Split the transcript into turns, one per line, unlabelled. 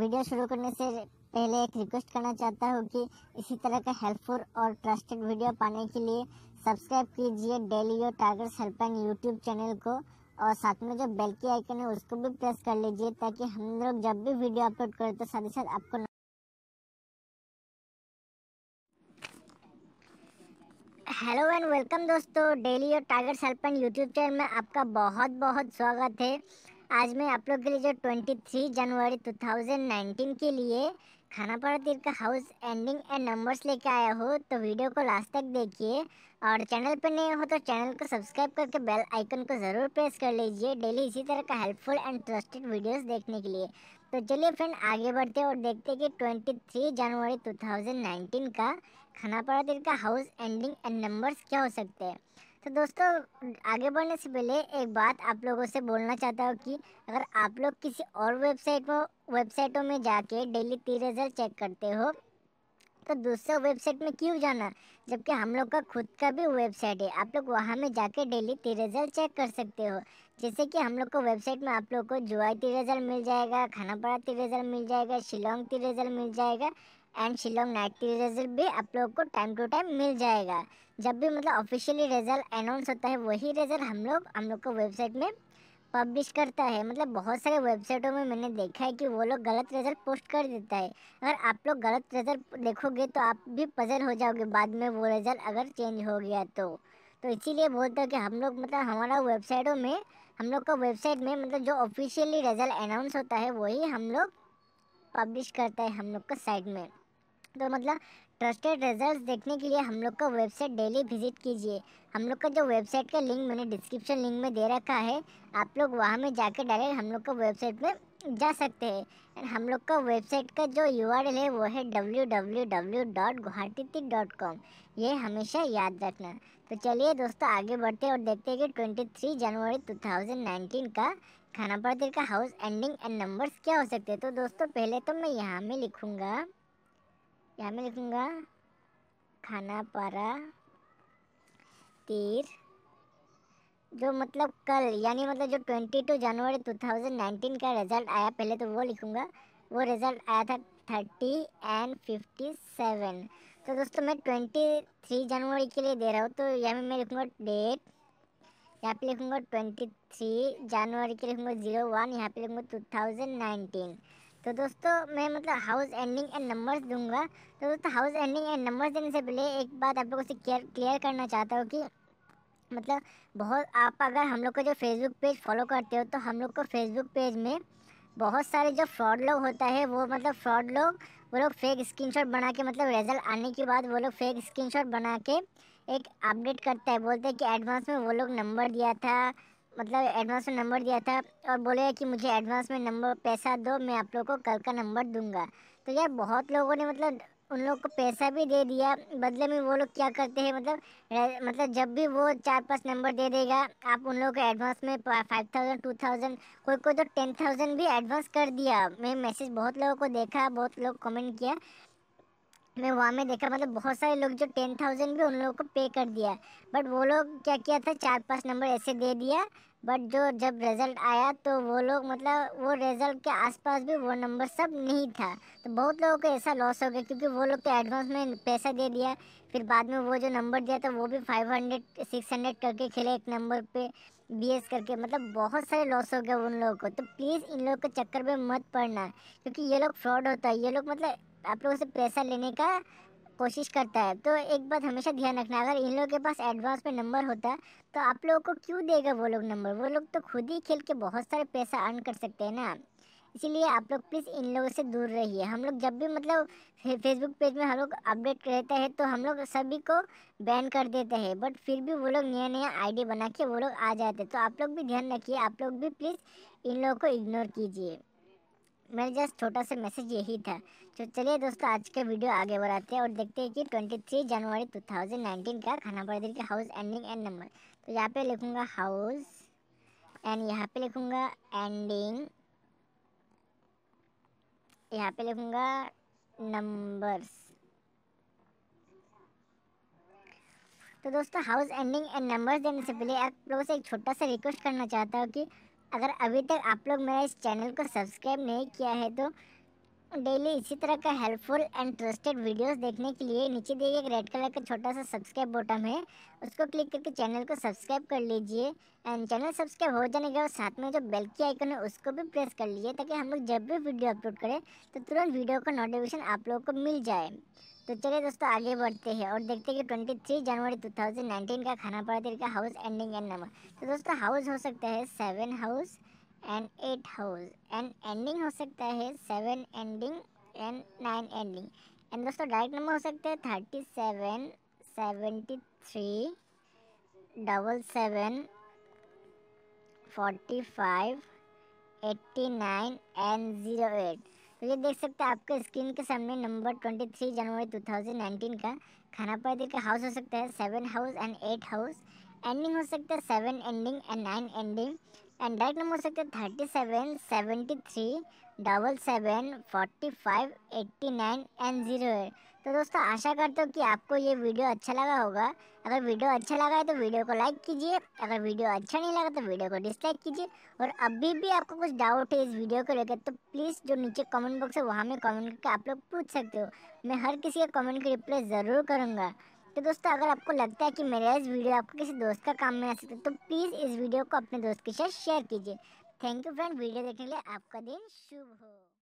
video शुरू करने से पहले एक रिक्वेस्ट करना चाहता हूँ कि इसी तरह का हेल्पफुल और ट्रस्टेड वीडियो पाने के लिए सब्सक्राइब कीजिए daily your tigers helpline YouTube channel को और साथ में जो बेल की आइकन है उसको भी प्रेस कर लीजिए ताकि हम लोग जब भी वीडियो अपलोड करें तो साथ ही साथ आपको हेलो एंड वेलकम दोस्तों daily your tigers helpline YouTube channel में आपका बहुत बहुत स्वागत है आज मैं आप लोग के लिए जो 23 जनवरी 2019 के लिए खाना पड़ा तीर का हाउस एंडिंग एंड नंबर्स लेके आया हो तो वीडियो को लास्ट तक देखिए और चैनल पर नए हो तो चैनल को सब्सक्राइब करके बेल आइकन को ज़रूर प्रेस कर लीजिए डेली इसी तरह का हेल्पफुल एंड ट्रस्टेड वीडियोस देखने के लिए तो चलिए फ्रेंड आगे बढ़ते और देखते कि 23 जनवरी 2019 का पड़ा तीर का हाउस एंडिंग एंड नंबर्स क्या हो सकते हैं तो दोस्तों आगे बढ़ने से पहले एक बात आप लोगों से बोलना चाहता हूँ कि अगर आप लोग किसी और वेबसाइट को वेबसाइटों में जाके डेली तीन रिजल्ट चेक करते हो तो दूसरे वेबसाइट में क्यों जाना जबकि हम लोग का खुद का भी वेबसाइट है आप लोग वहाँ में जाके डेली रिजल्ट चेक कर सकते हो जैसे कि हम लोग को वेबसाइट में आप लोग को जुआई रिजल्ट मिल जाएगा ती रिजल्ट मिल जाएगा शिलोंग रिजल्ट मिल जाएगा एंड शिलोंग नाइटी रिजल्ट भी आप लोग को टाइम टू टाइम मिल जाएगा जब भी मतलब ऑफिशियली रिजल्ट अनाउंस होता है वही रिजल्ट हम लोग हम लोग को वेबसाइट में पब्लिश करता है मतलब बहुत सारे वेबसाइटों में मैंने देखा है कि वो लोग गलत रिजल्ट पोस्ट कर देता है अगर आप लोग गलत रिजल्ट देखोगे तो आप भी पजल हो जाओगे बाद में वो रिजल्ट अगर चेंज हो गया तो तो इसीलिए बोलते हो कि हम लोग मतलब हमारा वेबसाइटों में हम लोग का वेबसाइट में मतलब जो ऑफिशियली रिजल्ट अनाउंस होता है वही हम लोग पब्लिश करता है हम लोग का साइट में तो मतलब ट्रस्टेड रिजल्ट्स देखने के लिए हम लोग का वेबसाइट डेली विजिट कीजिए हम लोग का जो वेबसाइट का लिंक मैंने डिस्क्रिप्शन लिंक में दे रखा है आप लोग वहाँ में जाकर डायरेक्ट हम लोग का वेबसाइट में जा सकते हैं एंड हम लोग का वेबसाइट का जो यू है वो है W W W dot Guwahati dot com ये हमेशा याद रखना तो चलिए दोस्तों आगे बढ़ते हैं और देखते हैं कि थ्री जनवरी नाइनटीन का खाना खानापड़तिर का हाउस एंडिंग एंड नंबर्स क्या हो सकते हैं तो दोस्तों पहले तो मैं यहाँ में लिखूँगा यहाँ मैं लिखूँगा खाना पारा तीर जो मतलब कल यानी मतलब जो ट्वेंटी टू जनवरी टू थाउजेंड नाइनटीन का रिज़ल्ट आया पहले तो वो लिखूँगा वो रिज़ल्ट आया था थर्टी एंड फिफ्टी सेवन तो दोस्तों मैं ट्वेंटी थ्री जनवरी के लिए दे रहा हूँ तो यहाँ में मैं लिखूँगा डेट यहाँ पे लिखूँगा ट्वेंटी थ्री जनवरी के लिखूँगा जीरो वन यहाँ पे लिखूँगा टू थाउजेंड नाइनटीन तो दोस्तों मैं मतलब हाउस एंडिंग एंड नंबर्स दूंगा तो दोस्तों हाउस एंडिंग एंड नंबर्स देने से पहले एक बात आप लोगों से क्लियर करना चाहता हूँ कि मतलब बहुत आप अगर हम लोग का जो फेसबुक पेज फॉलो करते हो तो हम लोग को फेसबुक पेज में बहुत सारे जो फ्रॉड लोग होता है वो मतलब फ्रॉड लोग वो लोग फेक स्क्रीनशॉट बना के मतलब रिजल्ट आने के बाद वो लोग फेक स्क्रीनशॉट बना के एक अपडेट करता है बोलते हैं कि एडवांस में वो लोग नंबर दिया था मतलब एडवांस में नंबर दिया था और बोले कि मुझे एडवांस में नंबर पैसा दो मैं आप लोग को कल का नंबर दूंगा तो यार बहुत लोगों ने मतलब उन लोग को पैसा भी दे दिया बदले में वो लोग क्या करते हैं मतलब मतलब जब भी वो चार पाँच नंबर दे देगा आप उन लोगों को एडवांस में फाइव थाउजेंड टू थाउजेंड कोई कोई तो टेन थाउजेंड भी एडवांस कर दिया मैं मैसेज बहुत लोगों को देखा बहुत लोग कमेंट किया मैं वहाँ में देखा मतलब बहुत सारे लोग जो टेन थाउजेंड भी उन लोगों को पे कर दिया बट वो लोग क्या किया था चार पाँच नंबर ऐसे दे दिया बट जो जब रिज़ल्ट आया तो वो लोग मतलब वो रिज़ल्ट के आसपास भी वो नंबर सब नहीं था तो बहुत लोगों को ऐसा लॉस हो गया क्योंकि वो लोग तो एडवांस में पैसा दे दिया फिर बाद में वो जो नंबर दिया था वो भी फाइव हंड्रेड सिक्स हंड्रेड करके खेले एक नंबर पे बी करके मतलब बहुत सारे लॉस हो गए उन लोगों को तो प्लीज़ इन लोगों के चक्कर में मत पड़ना क्योंकि ये लोग फ्रॉड होता है ये लोग मतलब आप लोगों से पैसा लेने का कोशिश करता है तो एक बात हमेशा ध्यान रखना अगर इन लोगों के पास एडवांस में नंबर होता तो आप लोगों को क्यों देगा वो लोग नंबर वो लोग तो खुद ही खेल के बहुत सारे पैसा अर्न कर सकते हैं ना इसीलिए आप लोग प्लीज़ इन लोगों से दूर रहिए हम लोग जब भी मतलब फेसबुक पेज में हम लोग अपडेट रहते हैं तो हम लोग सभी को बैन कर देते हैं बट फिर भी वो लोग नया नया आईडी बना के वो लोग आ जाते तो आप लोग भी ध्यान रखिए आप लोग भी प्लीज़ इन लोगों को इग्नोर कीजिए मेरे जस्ट छोटा सा मैसेज यही था तो चलिए दोस्तों आज का वीडियो आगे बढ़ाते हैं और देखते हैं कि 23 जनवरी 2019 का खाना दिन का हाउस एंडिंग एंड नंबर तो यहाँ पे लिखूँगा हाउस एंड यहाँ पे लिखूँगा एंडिंग यहाँ पे लिखूँगा नंबर्स तो दोस्तों हाउस एंडिंग एंड नंबर्स देने से पहले आप लोगों से एक छोटा सा रिक्वेस्ट करना चाहता हूँ कि अगर अभी तक आप लोग मेरे इस चैनल को सब्सक्राइब नहीं किया है तो डेली इसी तरह का हेल्पफुल एंड ट्रस्टेड वीडियोस देखने के लिए नीचे दिए एक रेड कलर का छोटा सा सब्सक्राइब बटन है उसको क्लिक करके चैनल को सब्सक्राइब कर लीजिए एंड चैनल सब्सक्राइब हो जाने के बाद साथ में जो बेल की आइकन है उसको भी प्रेस कर लीजिए ताकि हम लोग जब भी वीडियो अपलोड करें तो तुरंत वीडियो का नोटिफिकेशन आप लोगों को मिल जाए तो चलिए दोस्तों आगे बढ़ते हैं और देखते हैं कि 23 जनवरी 2019 का खाना पड़ा का हाउस एंडिंग एंड नंबर तो दोस्तों हाउस हो सकता है seven house and eight house and ending हो सकता है seven ending and nine ending and दोस्तों डायरेक्ट नंबर हो सकता है thirty seven seventy three double seven forty five eighty nine and zero eight तो ये देख सकते हैं आपके स्क्रीन के सामने नंबर 23 जनवरी 2019 का खाना पार्टी का हाउस हो सकता है seven house and eight house ending हो सकता है seven ending and nine ending and direct number हो सकते हैं thirty seven seventy three double seven forty five eighty nine and zero eight तो दोस्तों आशा करता हूँ कि आपको ये वीडियो अच्छा लगा होगा अगर वीडियो अच्छा लगा है तो वीडियो को लाइक कीजिए अगर वीडियो अच्छा नहीं लगा तो वीडियो को डिसलाइक कीजिए और अभी भी आपको कुछ डाउट है इस वीडियो को लेकर तो प्लीज़ जो नीचे कमेंट बॉक्स है वहाँ में कमेंट करके आप लोग पूछ सकते हो मैं हर किसी के कमेंट की रिप्लाई ज़रूर करूँगा तो दोस्तों अगर आपको लगता है कि मेरा इस वीडियो आपको किसी दोस्त का काम में आ सकता है तो प्लीज़ इस वीडियो को अपने दोस्त के साथ शेयर कीजिए थैंक यू फ्रेंड वीडियो देखने के लिए आपका दिन शुभ हो